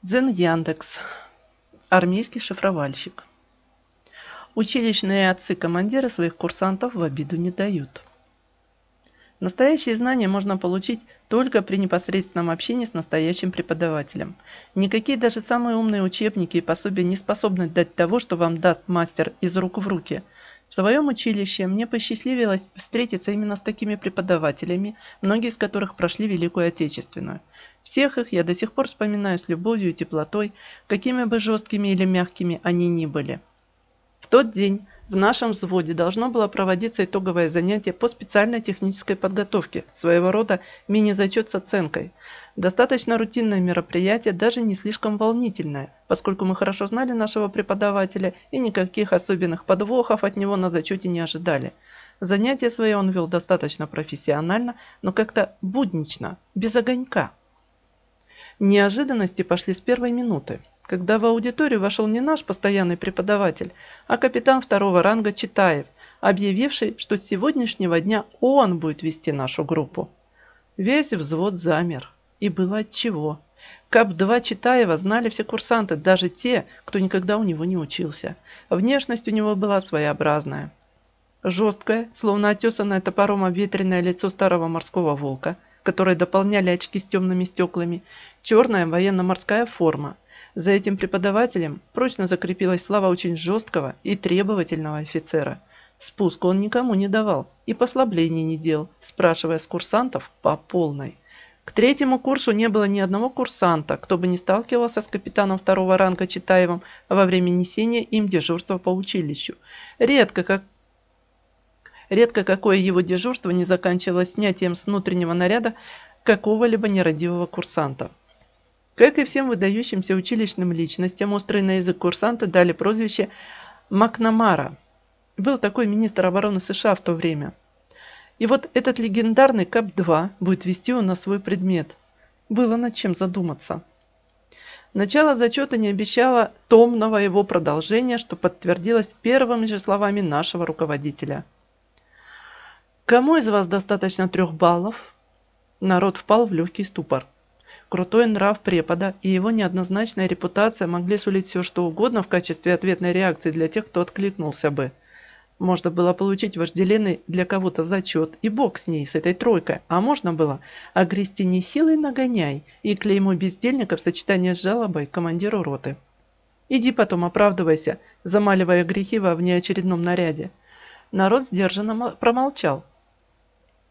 Дзен Яндекс. Армейский шифровальщик. Училищные отцы командира своих курсантов в обиду не дают. Настоящие знания можно получить только при непосредственном общении с настоящим преподавателем. Никакие даже самые умные учебники и пособия не способны дать того, что вам даст мастер из рук в руки – в своем училище мне посчастливилось встретиться именно с такими преподавателями, многие из которых прошли Великую Отечественную. Всех их я до сих пор вспоминаю с любовью и теплотой, какими бы жесткими или мягкими они ни были. В тот день в нашем взводе должно было проводиться итоговое занятие по специальной технической подготовке, своего рода мини-зачет с оценкой. Достаточно рутинное мероприятие, даже не слишком волнительное, поскольку мы хорошо знали нашего преподавателя и никаких особенных подвохов от него на зачете не ожидали. Занятие свои он вел достаточно профессионально, но как-то буднично, без огонька. Неожиданности пошли с первой минуты когда в аудиторию вошел не наш постоянный преподаватель, а капитан второго ранга Читаев, объявивший, что с сегодняшнего дня он будет вести нашу группу. Весь взвод замер. И было отчего. КАП-2 Читаева знали все курсанты, даже те, кто никогда у него не учился. Внешность у него была своеобразная. Жесткое, словно отесанное топором обветренное лицо старого морского волка, которое дополняли очки с темными стеклами, черная военно-морская форма – за этим преподавателем прочно закрепилась слава очень жесткого и требовательного офицера. Спуск он никому не давал и послаблений не делал, спрашивая с курсантов по полной. К третьему курсу не было ни одного курсанта, кто бы не сталкивался с капитаном второго ранга Читаевым во время несения им дежурства по училищу. Редко как Редко какое его дежурство не заканчивалось снятием с внутреннего наряда какого-либо нерадивого курсанта. Как и всем выдающимся училищным личностям, острый на язык курсанта дали прозвище Макнамара. Был такой министр обороны США в то время. И вот этот легендарный КАП-2 будет вести у нас свой предмет. Было над чем задуматься. Начало зачета не обещало томного его продолжения, что подтвердилось первыми же словами нашего руководителя. «Кому из вас достаточно трех баллов?» Народ впал в легкий ступор. Крутой нрав препода и его неоднозначная репутация могли сулить все что угодно в качестве ответной реакции для тех, кто откликнулся бы. Можно было получить вожделенный для кого-то зачет и бог с ней, с этой тройкой, а можно было огрести нехилый нагоняй и клеймо бездельника в сочетании с жалобой командиру роты. Иди потом оправдывайся, замаливая грехи во внеочередном наряде. Народ сдержанно промолчал,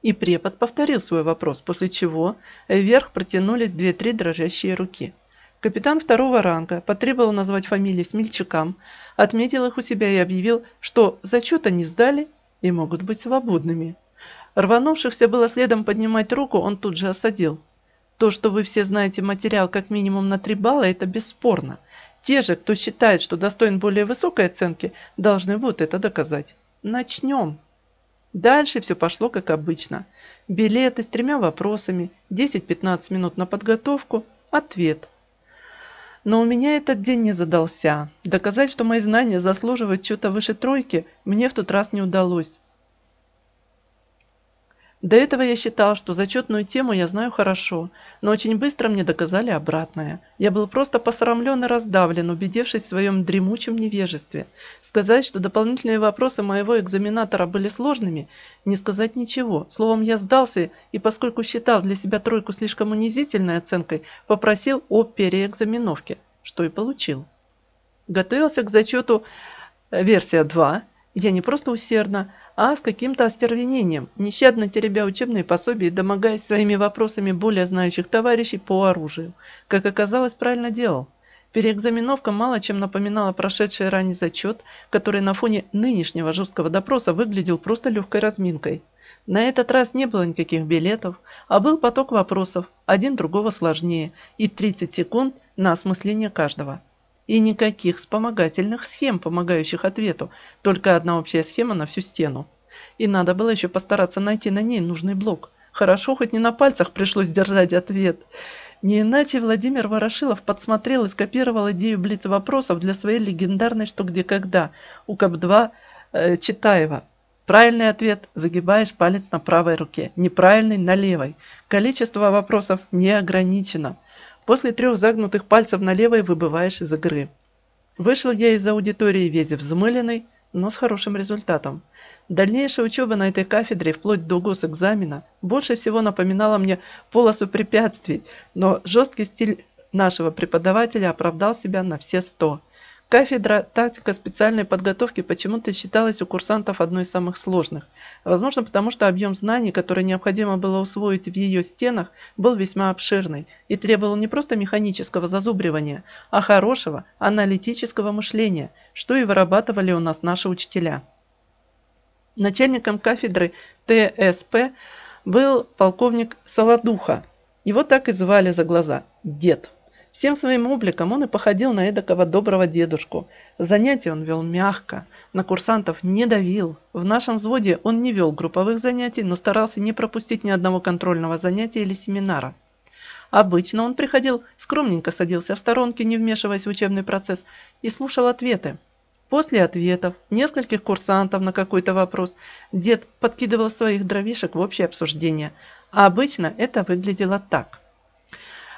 и препод повторил свой вопрос, после чего вверх протянулись две-три дрожащие руки. Капитан второго ранга потребовал назвать фамилии смельчакам, отметил их у себя и объявил, что зачет они сдали и могут быть свободными. Рванувшихся было следом поднимать руку, он тут же осадил. То, что вы все знаете материал как минимум на три балла, это бесспорно. Те же, кто считает, что достоин более высокой оценки, должны будут это доказать. Начнем. Дальше все пошло как обычно. Билеты с тремя вопросами, 10-15 минут на подготовку, ответ. Но у меня этот день не задался. Доказать, что мои знания заслуживают чего-то выше тройки, мне в тот раз не удалось. До этого я считал, что зачетную тему я знаю хорошо, но очень быстро мне доказали обратное. Я был просто посрамлен и раздавлен, убедившись в своем дремучем невежестве. Сказать, что дополнительные вопросы моего экзаменатора были сложными, не сказать ничего. Словом, я сдался и, поскольку считал для себя тройку слишком унизительной оценкой, попросил о переэкзаменовке, что и получил. Готовился к зачету э, версия 2 я не просто усердно, а с каким-то остервенением, нещадно теребя учебные пособия и домогаясь своими вопросами более знающих товарищей по оружию. Как оказалось, правильно делал. Переэкзаменовка мало чем напоминала прошедший ранний зачет, который на фоне нынешнего жесткого допроса выглядел просто легкой разминкой. На этот раз не было никаких билетов, а был поток вопросов, один другого сложнее, и 30 секунд на осмысление каждого. И никаких вспомогательных схем, помогающих ответу. Только одна общая схема на всю стену. И надо было еще постараться найти на ней нужный блок. Хорошо, хоть не на пальцах пришлось держать ответ. Не иначе Владимир Ворошилов подсмотрел и скопировал идею блиц-вопросов для своей легендарной «Что, где, когда» у КАП-2 э, Читаева. Правильный ответ – загибаешь палец на правой руке, неправильный – на левой. Количество вопросов не ограничено – После трех загнутых пальцев на левой выбываешь из игры. Вышел я из аудитории весь взмыленный, но с хорошим результатом. Дальнейшая учеба на этой кафедре вплоть до госэкзамена больше всего напоминала мне полосу препятствий, но жесткий стиль нашего преподавателя оправдал себя на все сто. Кафедра «Тактика специальной подготовки» почему-то считалась у курсантов одной из самых сложных. Возможно, потому что объем знаний, который необходимо было усвоить в ее стенах, был весьма обширный и требовал не просто механического зазубривания, а хорошего аналитического мышления, что и вырабатывали у нас наши учителя. Начальником кафедры ТСП был полковник Солодуха. Его так и звали за глаза «Дед». Всем своим обликом он и походил на эдакого доброго дедушку. Занятия он вел мягко, на курсантов не давил. В нашем взводе он не вел групповых занятий, но старался не пропустить ни одного контрольного занятия или семинара. Обычно он приходил, скромненько садился в сторонке, не вмешиваясь в учебный процесс, и слушал ответы. После ответов нескольких курсантов на какой-то вопрос дед подкидывал своих дровишек в общее обсуждение, а обычно это выглядело так –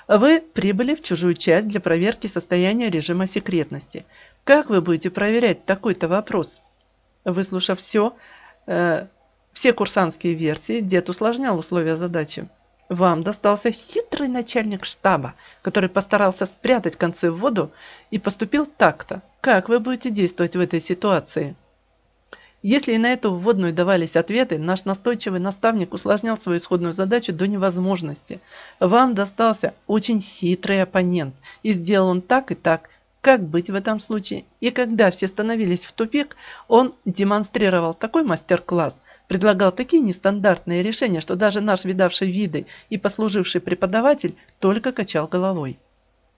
вы прибыли в чужую часть для проверки состояния режима секретности. Как вы будете проверять такой-то вопрос? Выслушав все, э, все курсантские версии, дед усложнял условия задачи. Вам достался хитрый начальник штаба, который постарался спрятать концы в воду и поступил так-то. Как вы будете действовать в этой ситуации? Если и на эту вводную давались ответы, наш настойчивый наставник усложнял свою исходную задачу до невозможности. Вам достался очень хитрый оппонент, и сделал он так и так. Как быть в этом случае? И когда все становились в тупик, он демонстрировал такой мастер-класс, предлагал такие нестандартные решения, что даже наш видавший виды и послуживший преподаватель только качал головой.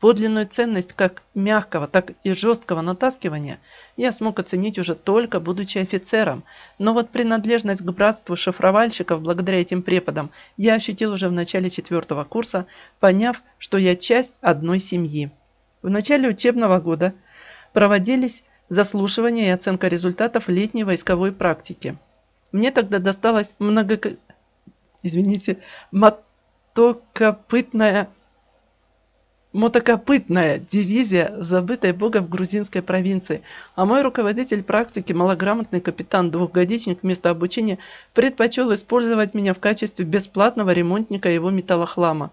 Подлинную ценность как мягкого, так и жесткого натаскивания я смог оценить уже только будучи офицером, но вот принадлежность к братству шифровальщиков благодаря этим преподам я ощутил уже в начале четвертого курса, поняв, что я часть одной семьи. В начале учебного года проводились заслушивания и оценка результатов летней войсковой практики. Мне тогда досталась много... Извините, мотокопытная мотокопытная дивизия в забытой богом грузинской провинции, а мой руководитель практики, малограмотный капитан, двухгодичник вместо обучения, предпочел использовать меня в качестве бесплатного ремонтника его металлохлама.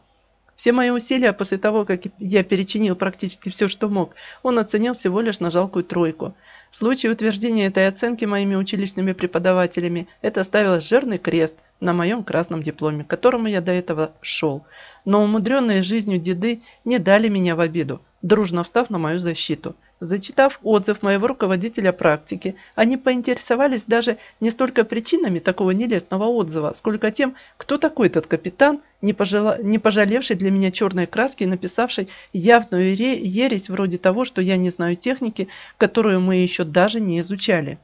Все мои усилия после того, как я перечинил практически все, что мог, он оценил всего лишь на жалкую тройку. В случае утверждения этой оценки моими училищными преподавателями, это ставило жирный крест на моем красном дипломе, к которому я до этого шел. Но умудренные жизнью деды не дали меня в обиду дружно встав на мою защиту. Зачитав отзыв моего руководителя практики, они поинтересовались даже не столько причинами такого нелестного отзыва, сколько тем, кто такой этот капитан, не, пожала... не пожалевший для меня черной краски и написавший явную ере... ересь вроде того, что я не знаю техники, которую мы еще даже не изучали.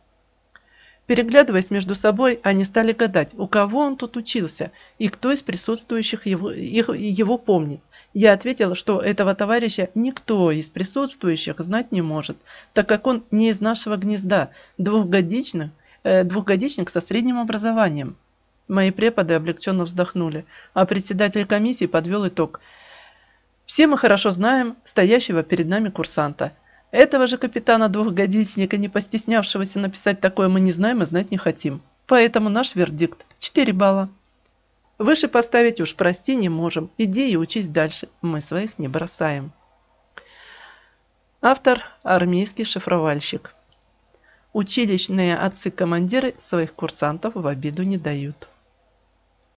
Переглядываясь между собой, они стали гадать, у кого он тут учился и кто из присутствующих его, их, его помнит. Я ответил, что этого товарища никто из присутствующих знать не может, так как он не из нашего гнезда, двухгодичных, э, двухгодичник со средним образованием. Мои преподы облегченно вздохнули, а председатель комиссии подвел итог. Все мы хорошо знаем стоящего перед нами курсанта. Этого же капитана-двухгодичника, не постеснявшегося написать такое, мы не знаем и знать не хотим. Поэтому наш вердикт – 4 балла. Выше поставить уж прости не можем. Иди и учись дальше. Мы своих не бросаем. Автор – армейский шифровальщик. Училищные отцы-командиры своих курсантов в обиду не дают.